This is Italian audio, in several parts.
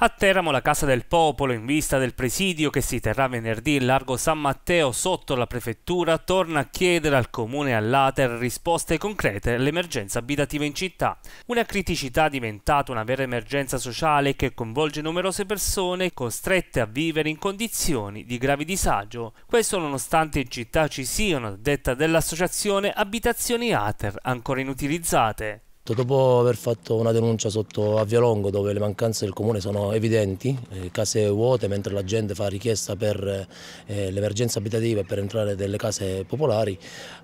A Teramo la Casa del Popolo, in vista del presidio che si terrà venerdì in largo San Matteo sotto la prefettura, torna a chiedere al comune e all'Ater risposte concrete all'emergenza abitativa in città. Una criticità diventata una vera emergenza sociale che coinvolge numerose persone costrette a vivere in condizioni di grave disagio. Questo nonostante in città ci siano, a detta dell'associazione, abitazioni Ater ancora inutilizzate. Dopo aver fatto una denuncia sotto a Vialongo dove le mancanze del comune sono evidenti, eh, case vuote mentre la gente fa richiesta per eh, eh, l'emergenza abitativa e per entrare nelle case popolari,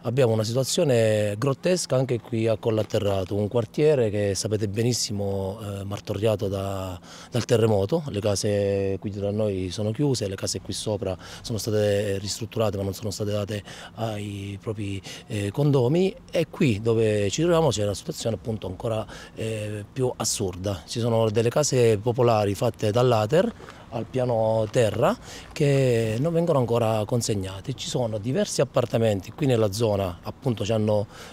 abbiamo una situazione grottesca anche qui a Collaterrato, un quartiere che sapete benissimo martoriato da, dal terremoto, le case qui dietro noi sono chiuse, le case qui sopra sono state ristrutturate ma non sono state date ai propri condomi e qui dove ci troviamo c'è la situazione appunto appunto ancora eh, più assurda. Ci sono delle case popolari fatte dall'Ater al piano terra che non vengono ancora consegnati. Ci sono diversi appartamenti qui nella zona, appunto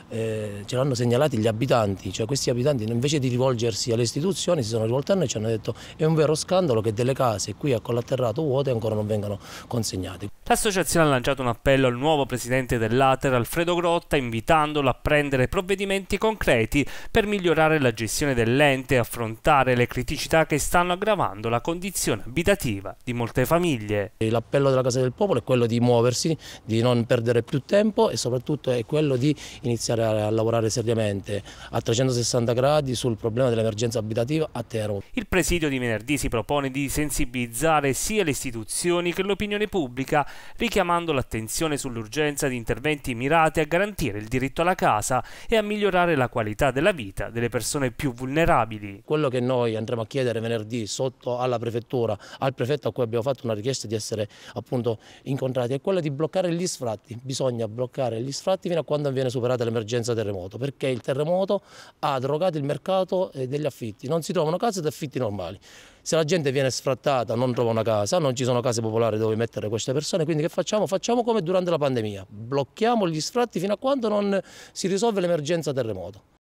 eh, ce l'hanno segnalati gli abitanti, cioè questi abitanti invece di rivolgersi alle istituzioni si sono rivolti a noi e ci hanno detto è un vero scandalo che delle case qui a collaterrato vuote ancora non vengano consegnate. L'associazione ha lanciato un appello al nuovo presidente dell'Ater, Alfredo Grotta, invitandolo a prendere provvedimenti concreti per migliorare la gestione dell'ente e affrontare le criticità che stanno aggravando la condizione abitativa abitativa di molte famiglie. L'appello della Casa del Popolo è quello di muoversi, di non perdere più tempo e soprattutto è quello di iniziare a lavorare seriamente a 360 gradi sul problema dell'emergenza abitativa a Teramo. Il presidio di venerdì si propone di sensibilizzare sia le istituzioni che l'opinione pubblica, richiamando l'attenzione sull'urgenza di interventi mirati a garantire il diritto alla casa e a migliorare la qualità della vita delle persone più vulnerabili. Quello che noi andremo a chiedere venerdì sotto alla prefettura al prefetto a cui abbiamo fatto una richiesta di essere appunto incontrati, è quella di bloccare gli sfratti. Bisogna bloccare gli sfratti fino a quando viene superata l'emergenza terremoto, perché il terremoto ha drogato il mercato eh, degli affitti. Non si trovano case ed affitti normali. Se la gente viene sfrattata, non trova una casa, non ci sono case popolari dove mettere queste persone, quindi che facciamo? Facciamo come durante la pandemia, blocchiamo gli sfratti fino a quando non si risolve l'emergenza terremoto.